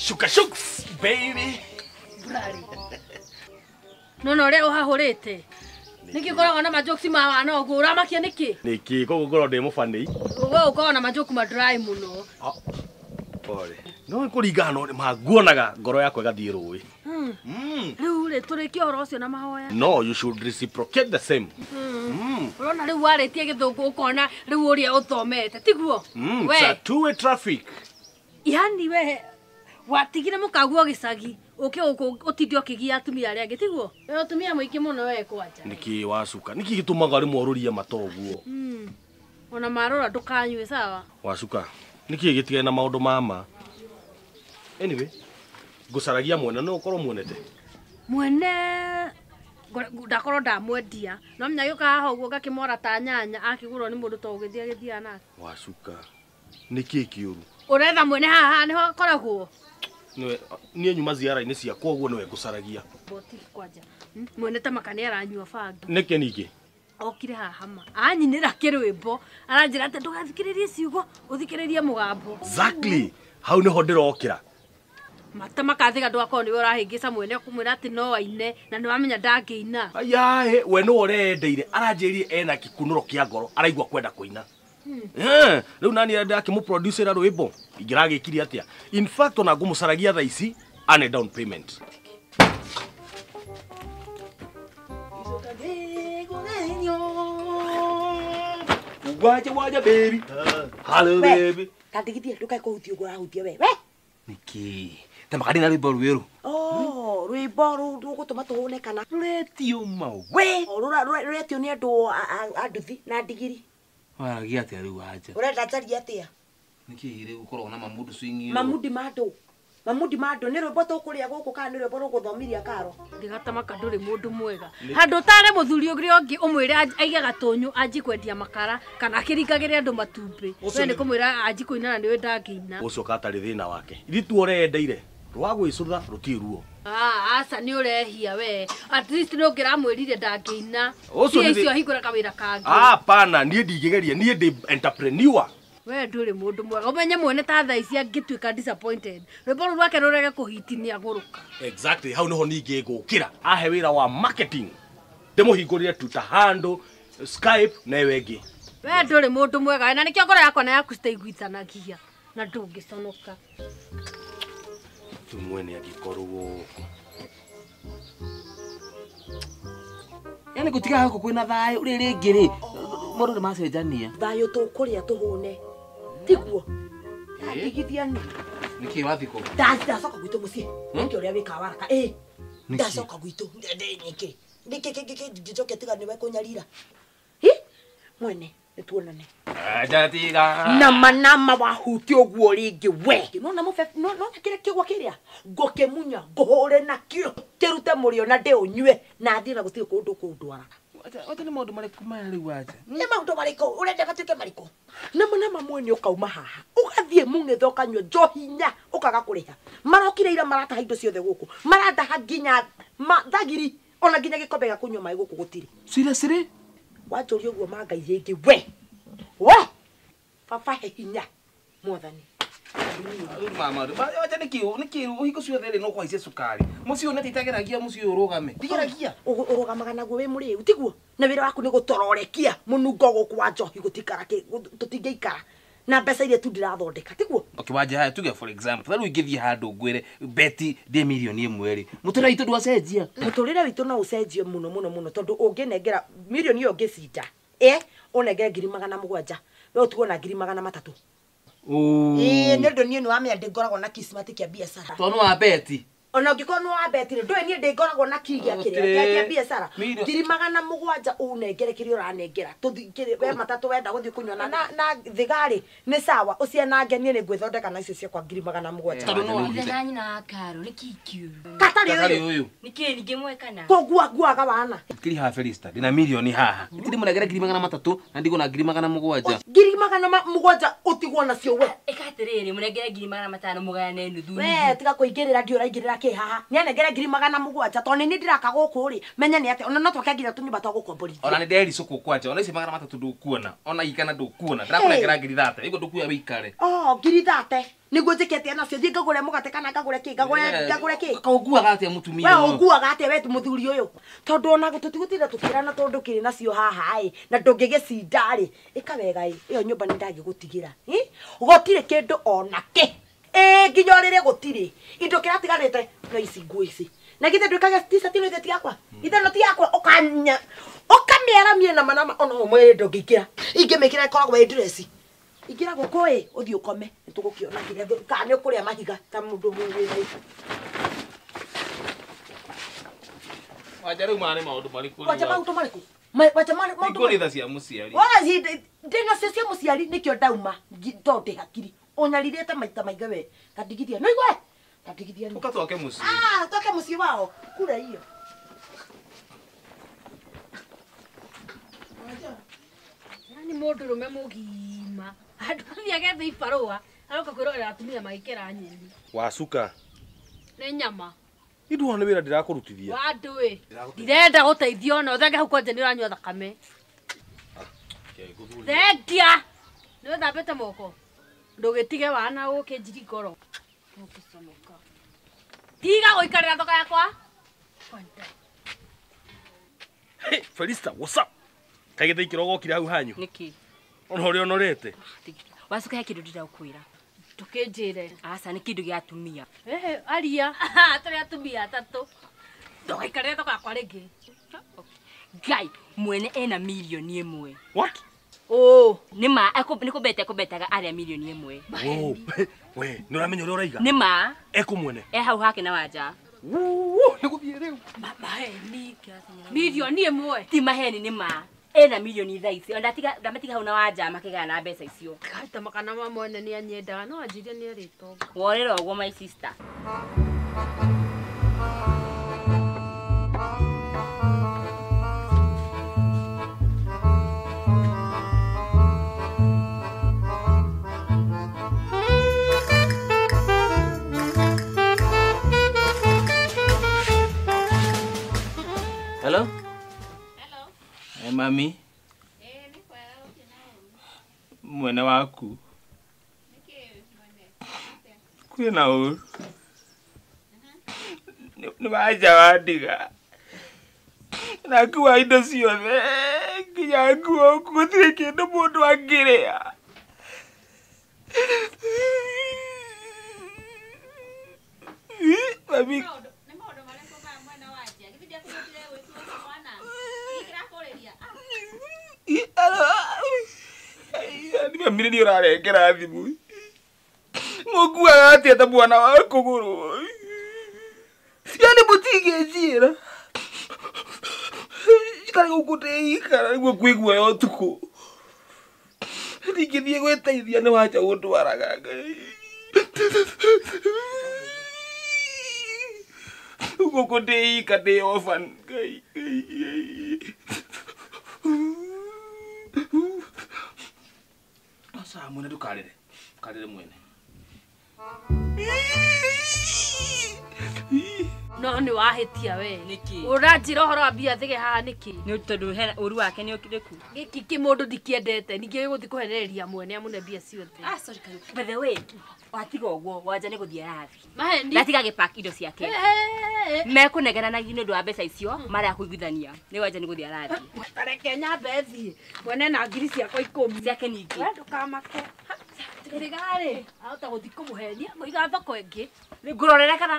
shuka shuks baby No, nono ria uhahurite niki koragwo na majoksi ma wana guo uramakia niki niki koguo ngorwo ndi mubani we ukoragwo na ma dry muno ah, no kuringana no maguonaga ngoro yakwa ĩgathiĩ rũĩ hmm. Hmm. rĩu rĩ tũrĩkie ũhoro ũcio na mahoya no you should reciprocate the same hmm. ũrona rĩu warĩtie gĩthũngũ ũkona tiguo we two way traffic yani we watigire mukaguo gicagi uke uku utindi ukigia atumia aria ngi tiguo we utumia muiki muno we kwanja niki wacuka niki gitumaga rimwe ururie matoguo mm. ona marora ndukanywe sawa wacuka niki gitigana na maundu mama anyway ngucaragia mwena no ukorwo mwonete mwene ndakorwo ndamwendia no menya gä ukaga haguo ngakä ta nyanya akä ni mundu to gä thiä agä thiaga nake wacuka nä kä kä å ru å retha mwene haha nä hokoragwo niä nyuma ciara-inä ciakwa å guo nä ngå caragia hmm? mwene ta makani aranyua banga nä kä ningä okire hahama anyinä ra kä rwä mbo aranjä ra atä ndå gathikä rä rie ciugo å thikä rä rie må gambo hau nä ho ndä rokä ra mata makathä ga ndå gakorwo nä we å rahä ngä ca mwene kå mwä ra atä no aine na nä wamenya ndangä ina ayaä we no å rendeire aranjä rie ena gä kunå ro kä a ngoro araigua kwenda kå ina Hmm. Eh, rä u nani arenda akä må ra rwä mbo ingä atä a ona ngå må caragia tha ici ane down payment Wajah wajah baby hello baby kandigithia kayak kau uguo arahutia we baby. niki ta makari na baru baru. oh rwimbo ru rugutuma tuhune kana rui mawe ruretio ni andu sih, nanti kiri. waragia atia riu anja urenda njaria atia nikihi riu koragwo na mamundi swing mamundi mandu mamudi mando nä rwä mbo tå kå rä a gå kå kana nä gå thomithia karo ngä gatamaka ndå rä må ndå mwega handå tare må thuri å rä å ngä å mwä re aige gatå nyå anji kwendia makara kana akä ringagä rä andå matumbä we nä kå mwä ra anji kå inana nä wä ndangä ina gå coka atarä thä na wake ithuä tuorendeire rwa gwä cå tha rå tiruo Ah, aca nä å rehia we nä å ngä ramwä rire ndangä ina icio hingå raga wä ra kangäpana niä ndingä geria niä ndä we ndå rä må ndå mwega å menye mwene ta thaa ici angä tuä ka rwä mbo rå rwake rå rege kå hiti hitinia agå rå ka hau nä ho ningä ngå kä ra ahe wä ra wa ndä må hingå rä re tuta handå na ä ngä we ndå rä må ndå mwega na nä kä o ngoro yakwa na yaku citaiguithanagia na ndå ngä conoka tu mwene angikorwo ugu yani gutiga hako kwina thayu ri ringi ri mundu ni macenjania thayu tukuria tuhune tiguo ndigithia ni niki wathi ku ndacoka gwitu mucii niki uria wikaga waraka ii ndacoka gwitu niki niki ngicoke tiga niwe kunyarira hi mwene tuonane njathira nama nama wahuti uguo ringi we nona mufe kä kire kigwa kiria ngokimunya nguhure nakio kirute murio na ndi unywe na thira gutire kundu kundwaraga othe nä maå ndå marä kå maya rä u anja nä maå ndå marä kå å renda gatuä ke marä kå nama nama mwene å kauma haha å gathiä må ng'etha å kanyua njohinya å kaga kå rä ha marokire ira marataha indo ciothe gå kå marandaha nginya thagiri ona nginya gä kombe gakå nyua maä gå kå gå tirä cirä cirä å guo ma ngai rĩngĩ we we baba he hinya mwathani mama waja nä kä nä kä å hingo ciothe rä no kwaicia cukari må ciå nä teitagäragia må ciå å rå game tigeragia å rå gamaga naguo wä må rä u tiguo na wä ra waku nä gå tororekia må nungo gå kwa njohi gå tikara tå tingä ikara na mbeca iria tu ndirathondeka tiguo ukiwanja haya tuge for example rĩu ingĩthiĩ handũ ngwĩre beti ndĩ mirioni ĩmwe rĩ mũtũrĩre witũ ndwacenjia mũtũrĩre witũ no ũcenjie mũno mũno mũno tondũ ũngĩnengera mirioni ĩyo ũngĩcinda ĩ ũnengere ngiri magana mũgwanja we ũtigwo na ngiri magana matatũ ĩĩ nĩ ũndũ niĩ nĩ wamenya ndĩ ngoragwo na kismati kĩa biacara tondũ wa beti ona ngĩkorwo nĩ wambetire ndũĩ niĩ ndĩngoragwo na kigia kĩrĩa ngĩanjia biacara ngiri magana mũgwanja ũnengere kĩrĩa kiri we matatũ wenda gũthiĩ kunywa na na thigari nĩ sawa ũcianange niĩ nĩ ngwĩthondeka na icio kwa ngiri magana ni ni mũgwanja katarĩ ũyũ koguo nguaga wana kiri haha felista ndĩna mirioni haha itirĩ mũnengere ngiri magana matatũ na na ngiri magana mũgwanja ngiri magana mũgwanja ũtigwo nacio we ĩkatirĩrĩ mũnengere ngiri magana matano mũgayane nuthu we tiga kũingĩrĩra ndiũraingĩrĩra kä haha nä anengere ngiri magana må gwanja tondå nä nä ndä raka gå kå rä menye nä atä ona no twake nginya tå nyå mba twa gå komborithia ona nä ndericå kå kwanja ona ici magana matatå ndå kuona ona igana ndå kuona ndä rakå ngiri thate iguo ndå kuoya wä ikare oh, ngiri thate niguo njä kä te nacio thiä ngagå re må gate kana ngagå re kä ngagå eh, re kä kaånguaga atä må tumia we ånguaga atä we må thuri å yå tondå ona tå tigå tinda tå kä rana tondå kä rä nacio hahaä na ndå ngä gä cindarä ä ka wega ä yo nyå mba nä ndagä gå tigä ra gotirä kä ndå ona kä ä nginya å rä rä gå tirä indo kä ratigarä te no ici nguo ici na githä ndå ikage ticatirä tiakwa ithe no tiakwa å kanya å kamä na manama ona å mwä ndå ngä ingä ra ingä mä kä ra koragwo ä ndreci ingä ra kå ä å thiä å kome nä tå gå kä ona kä rä kana nä å kå rä a mahiga ta må ndå wä wanja rä u maå ndå marä kå wanja maå ndå marä kå ndä nacio cia må ciari nä kä o ndauma tondå ndä hakiri unyaririte maita maiga we ngatigithia no igwe ngatigithia uka twake mucii ah twake mucii wao kura hiyo ni mundu rume mugima andu athi agetha ibarua aroka kwirorera atumia magikera nyeni wacuka ni nyama nduona nä wä ra ndä rakå wandå ndirenda gå ona no ah, thengia hau kwanja nä å ranyua thakame thengia nä wä thambä te moko ndugitige wana ukinjiri ngoro ukiconoka tiga guikarira thoko yakwa Hey, Felista, what's up? Kaige thiki rogo kira hau hanyu. Niki. Ona uri onorete. Ah, Wasuka ya kindu ndira gukwira. Tukinjire. Aca ni kindu gia atumia. Ehe, aria. Turi atumia atatu. Ndugaikarire thoko yakwa ringi. Oh. Ngai mwene ena milioni imwe. What? Oh, nä ma nä eh, kå mbete kå mbetaga arä a mirioni ä mwe we nä å ramenya å rä a å raiga nä ma ekå eh, mwene e hau hake na wanja nä gå thiä rä u ä mwe ti maheni nä ma ena mirioni thaa ici ndamatiga hau na wanja gaa na mbeca icio ta makana mamwene nä anyendaga no anjirie nä arä tonga worä ra å guo my mami mwana waku kwina uru nivaja wandiga nakuwa indo ciothe nginya nguo gũtirĩ kĩndũ mũndũ angĩrĩa mami Mimi å rarengera thimu. Mukuaga atia ta mwana wa gå kå yaani ndä Ikara gũkũ ndĩikara å tukå yo thiä gwä teithia nä wanja gũndwaraga Ngai. kå ndä ika ndä Ngai. Ngai. sa amune du kalede kalede mwene no nä wahätia we å ranjä horo wa mbia thige haha nä kä nä tondå å ru wake nä å kirä ku gä kä kä må ndå ndikiendete ningä gå thiä kå henereria mwene amå ne mbia ciothe ah, watiga å guo wanja nä gå thiä rathiatiga natiga gä indo ciake mekå negenanagia nä å ndå wa mbeca icio hmm. marä a kå iguithania nä wanja nä gå thiä rathi tareke nyambe thiä mwene na ngiri ciakwa ikå mi ciake ningä irigarä ahota gå thiä kå må henia må iga thoko ä ngä nä ngå rorere kana